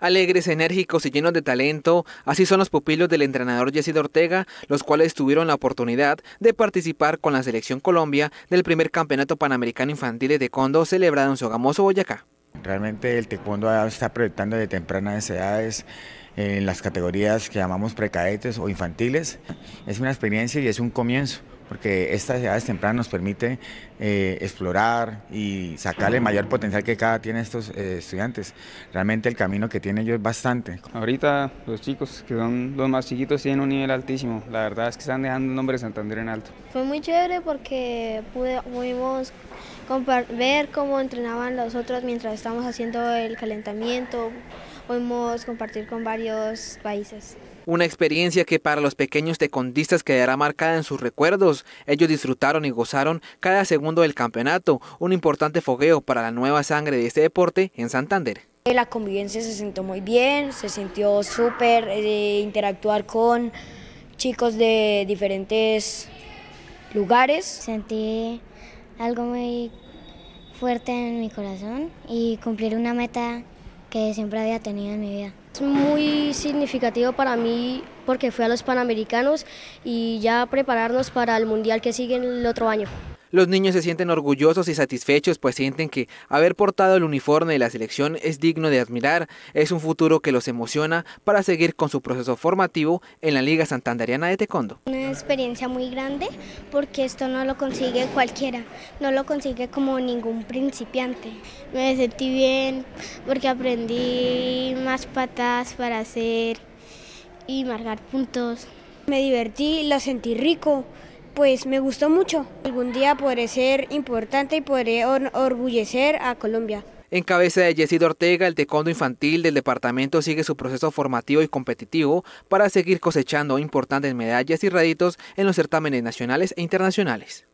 Alegres, enérgicos y llenos de talento, así son los pupilos del entrenador Jesse Ortega, los cuales tuvieron la oportunidad de participar con la selección Colombia del primer campeonato panamericano infantil de taekwondo celebrado en Sogamoso, Boyacá. Realmente el taekwondo está proyectando de tempranas edades en las categorías que llamamos precadetes o infantiles. Es una experiencia y es un comienzo, porque estas edades tempranas nos permite eh, explorar y sacar el mayor potencial que cada tiene estos eh, estudiantes. Realmente el camino que tienen ellos es bastante. Ahorita los chicos, que son los más chiquitos, tienen un nivel altísimo. La verdad es que están dejando el nombre de Santander en alto. Fue muy chévere porque pudimos ver cómo entrenaban los otros mientras estábamos haciendo el calentamiento, podemos compartir con varios países. Una experiencia que para los pequeños tecondistas quedará marcada en sus recuerdos. Ellos disfrutaron y gozaron cada segundo del campeonato, un importante fogueo para la nueva sangre de este deporte en Santander. Eh, la convivencia se sintió muy bien, se sintió súper eh, interactuar con chicos de diferentes lugares. Sentí algo muy fuerte en mi corazón y cumplir una meta que siempre había tenido en mi vida. Es muy significativo para mí porque fui a los Panamericanos y ya prepararnos para el Mundial que sigue el otro año. Los niños se sienten orgullosos y satisfechos, pues sienten que haber portado el uniforme de la selección es digno de admirar, es un futuro que los emociona para seguir con su proceso formativo en la Liga Santandariana de Tecondo. Una experiencia muy grande porque esto no lo consigue cualquiera, no lo consigue como ningún principiante. Me sentí bien porque aprendí más patas para hacer y marcar puntos. Me divertí, lo sentí rico pues me gustó mucho. Algún día podré ser importante y podré orgullecer a Colombia. En cabeza de Yesid Ortega, el tecondo infantil del departamento sigue su proceso formativo y competitivo para seguir cosechando importantes medallas y réditos en los certámenes nacionales e internacionales.